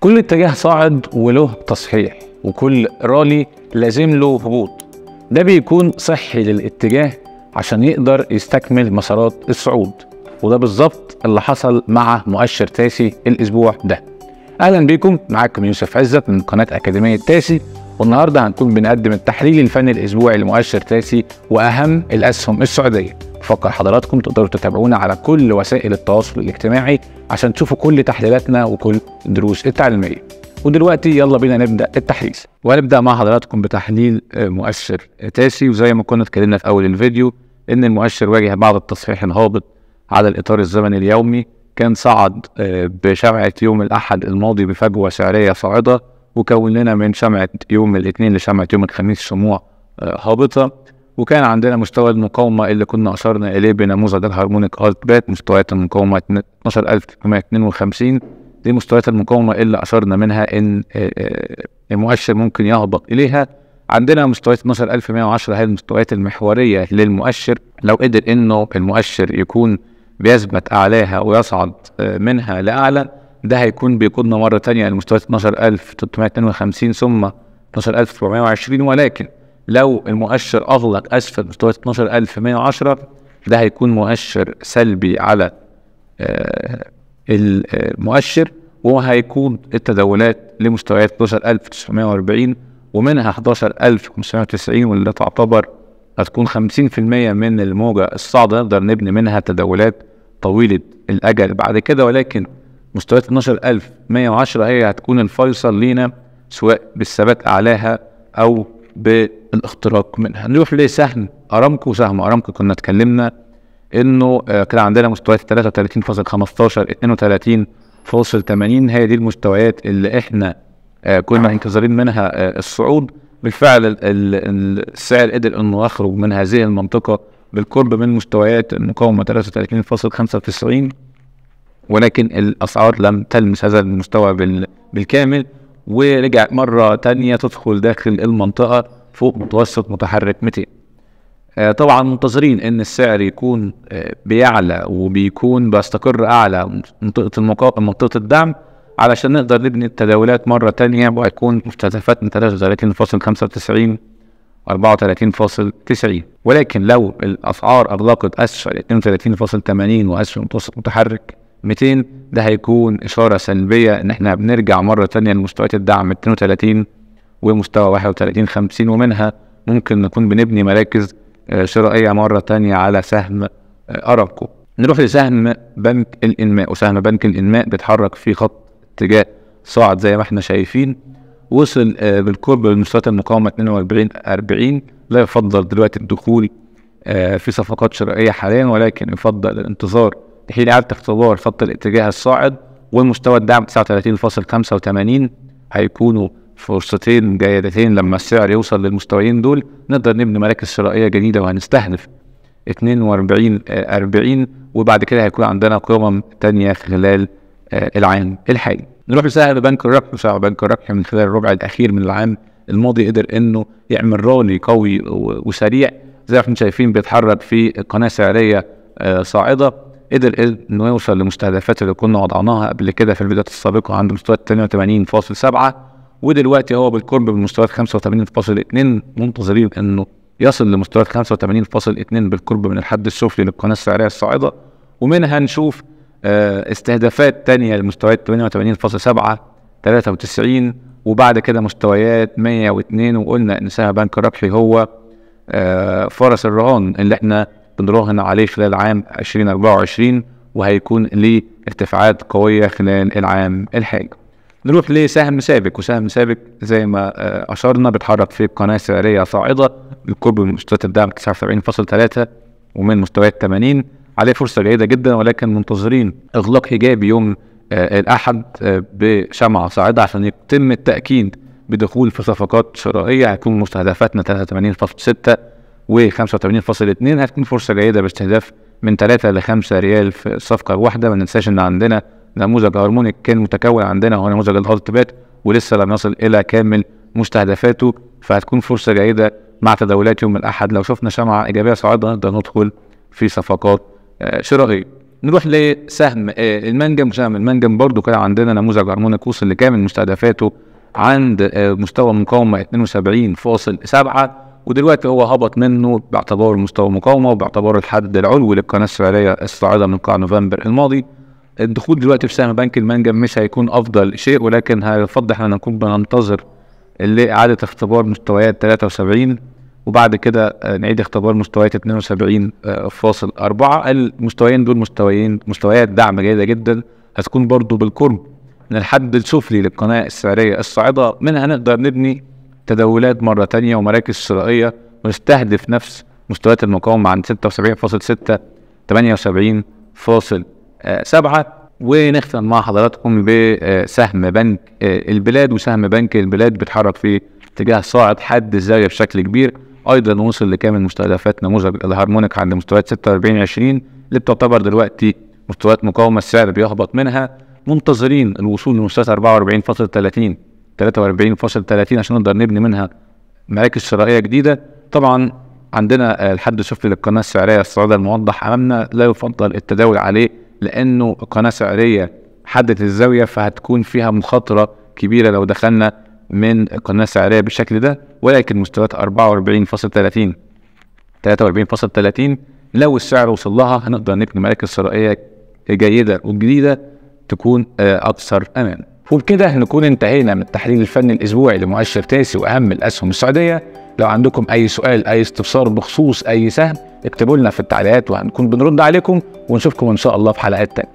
كل اتجاه صاعد وله تصحيح وكل رالي لازم له هبوط ده بيكون صحي للاتجاه عشان يقدر يستكمل مسارات الصعود وده بالظبط اللي حصل مع مؤشر تاسي الاسبوع ده اهلا بيكم معاكم يوسف عزت من قناه اكاديميه تاسي والنهارده هنكون بنقدم التحليل الفني الاسبوعي لمؤشر تاسي واهم الاسهم السعوديه بفكر حضراتكم تقدروا تتابعونا على كل وسائل التواصل الاجتماعي عشان تشوفوا كل تحليلاتنا وكل الدروس التعليميه ودلوقتي يلا بينا نبدا التحليل وهنبدا مع حضراتكم بتحليل آه، مؤشر تاسي وزي ما كنا اتكلمنا في اول الفيديو ان المؤشر واجه بعض التصحيح الهابط على الاطار الزمني اليومي كان صعد آه، بشمعة يوم الأحد الماضي بفجوة سعرية صاعدة وكون لنا من شمعة يوم الاثنين لشمعة يوم الخميس شموع آه، هابطة وكان عندنا مستوى المقاومة اللي كنا أشرنا إليه بنموذج الهارمونيك أرت بات مستويات المقاومة 12352 دي مستويات المقاومة اللي أشرنا منها إن آه، آه، المؤشر ممكن يهبط إليها عندنا مستويات 12110 هي المستويات المحورية للمؤشر لو قدر إنه المؤشر يكون بيثبت أعلاها ويصعد آه، منها لأعلى ده هيكون بيقودنا مرة تانية لمستويات 12352 ثم 12420 ولكن لو المؤشر اغلق اسفل مستويات 12110 ده هيكون مؤشر سلبي على آه، آه، المؤشر وهيكون التداولات لمستويات 12940 ومنها 11590 واللي تعتبر هتكون 50% من الموجة الصاعدة نقدر نبني منها تداولات طويلة الأجل بعد كده ولكن مستويات 12110 هي هتكون الفيصل لينا سواء بالثبات أعلاها أو ب الاختراق منها نروح لسهم ارامكو سهم ارامكو كنا اتكلمنا انه آه، كان عندنا مستويات 33.15 32.80 هي دي المستويات اللي احنا آه، كنا منتظرين منها آه، الصعود بالفعل السعر قدر انه يخرج من هذه المنطقه بالقرب من مستويات المقاومه 33.95 ولكن الاسعار لم تلمس هذا المستوى بالكامل ورجع مره تانية تدخل داخل المنطقه فوق متوسط متحرك 200 آه، طبعا منتظرين ان السعر يكون آه، بيعلى وبيكون بيستقر اعلى منطقه المقا... منطقه الدعم علشان نقدر نبني التداولات مره تانية وهيكون مستهدفاتنا 33.95 34.90 ولكن لو الاسعار اغلقت اسفل 32.80 واسفل متوسط متحرك 200 ده هيكون اشاره سلبيه ان احنا بنرجع مره تانية لمستويات الدعم 32 ومستوى 31 50 ومنها ممكن نكون بنبني مراكز آه، شرائيه مره تانية على سهم آه، ارامكو نروح لسهم بنك الانماء وسهم بنك الانماء بيتحرك في خط اتجاه صاعد زي ما احنا شايفين وصل آه، بالقرب مستويات المقاومه 42 40 لا يفضل دلوقتي الدخول في صفقات شرائيه حاليا ولكن يفضل الانتظار لحين اعاده اختبار خط الاتجاه الصاعد ومستوى الدعم 39.85 هيكونوا فرصتين جيدتين لما السعر يوصل للمستويين دول نقدر نبني مراكز شرائيه جديده وهنستهدف 42 40 آه، وبعد كده هيكون عندنا قمم تانية خلال آه، العام الحالي. نروح لسهم بنك الربح، سهم بنك الربح من خلال الربع الاخير من العام الماضي قدر انه يعمل رالي قوي وسريع زي ما احنا شايفين بيتحرك في قناه سعريه آه، صاعده قدر انه يوصل لمستهدفات اللي كنا وضعناها قبل كده في الفيديوهات السابقه عند مستوى 82.7 ودلوقتي هو بالقرب من مستويات 85.2 منتظرين انه يصل لمستويات 85.2 بالقرب من الحد السفلي للقناه السعريه الصاعده ومنها نشوف آه، استهدافات تانية لمستويات 88.7 93 وبعد كده مستويات 102 وقلنا ان سهم بنك الربحي هو آه، فرس الرهان اللي احنا بنراهن عليه خلال عام 2024 وهيكون ليه ارتفاعات قويه خلال العام الحالي نروح لسهم سابق وسهم سابق زي ما آه، اشرنا بيتحرك في قناه سعريه صاعده بالقرب من مستويات الدعم 79.3 ومن مستويات 80 عليه فرصه جيده جدا ولكن منتظرين اغلاق ايجابي يوم آه، الاحد آه، بشمعه صاعده عشان يتم التاكيد بدخول في صفقات شرائيه هيكون مستهدفاتنا 83.6 و 85.2 هتكون فرصه جيده باستهداف من 3 ل 5 ريال في الصفقه الواحده ما ننساش ان عندنا نموذج هارمونيك كان متكون عندنا هو نموذج الهارت بات ولسه لم يصل الى كامل مستهدفاته فهتكون فرصه جيده مع تداولات يوم الاحد لو شفنا شمعه ايجابيه صاعده نقدر ندخل في صفقات آه، شرائيه. نروح لسهم آه، المنجم سهم المنجم برضو كان عندنا نموذج هرمونيك وصل لكامل مستهدفاته عند آه، مستوى مقاومه 72.7 ودلوقتي هو هبط منه باعتبار مستوى مقاومه وباعتبار الحد العلوي للقناه السعريه الصاعده من قاع نوفمبر الماضي الدخول دلوقتي في سهم بنك المانجا مش هيكون افضل شيء ولكن هيفضل احنا نكون بننتظر لإعادة اختبار مستويات 73 وبعد كده نعيد اختبار مستويات 72.4 آه، المستويين دول مستويين مستويات دعم جيدة جدا هتكون برضو بالقرب من الحد السفلي للقناة السعرية الصاعدة منها نقدر نبني تداولات مرة تانية ومراكز شرائية ونستهدف نفس مستويات المقاومة عند 76.6 78.4 سبعة ونختم مع حضراتكم بسهم آه، بنك آه، البلاد وسهم بنك البلاد بيتحرك في اتجاه صاعد حد الزاوية بشكل كبير ايضا وصل لكامل مستهدفات نموذج الهارمونيك عند مستويات 46 20 اللي بتعتبر دلوقتي مستويات مقاومة السعر بيهبط منها منتظرين الوصول لمستويات 44.30 43.30 عشان نقدر نبني منها مراكز شرائية جديدة طبعا عندنا آه، الحد السفلي للقناة السعرية الصاعدة الموضح امامنا لا يفضل التداول عليه لانه قناه سعريه حدت الزاويه فهتكون فيها مخاطره كبيره لو دخلنا من قناه سعريه بالشكل ده ولكن مستويات 44.30 43.30 لو السعر وصل لها هنقدر نبني مراكز سرائيه جيده وجديده تكون آه، اكثر امان وبكده نكون انتهينا من التحليل الفني الاسبوعي لمؤشر تاسي واهم الاسهم السعوديه لو عندكم اي سؤال اي استفسار بخصوص اي سهم اكتبوا لنا في التعليقات وهنكون بنرد عليكم ونشوفكم ان شاء الله في حلقات تانية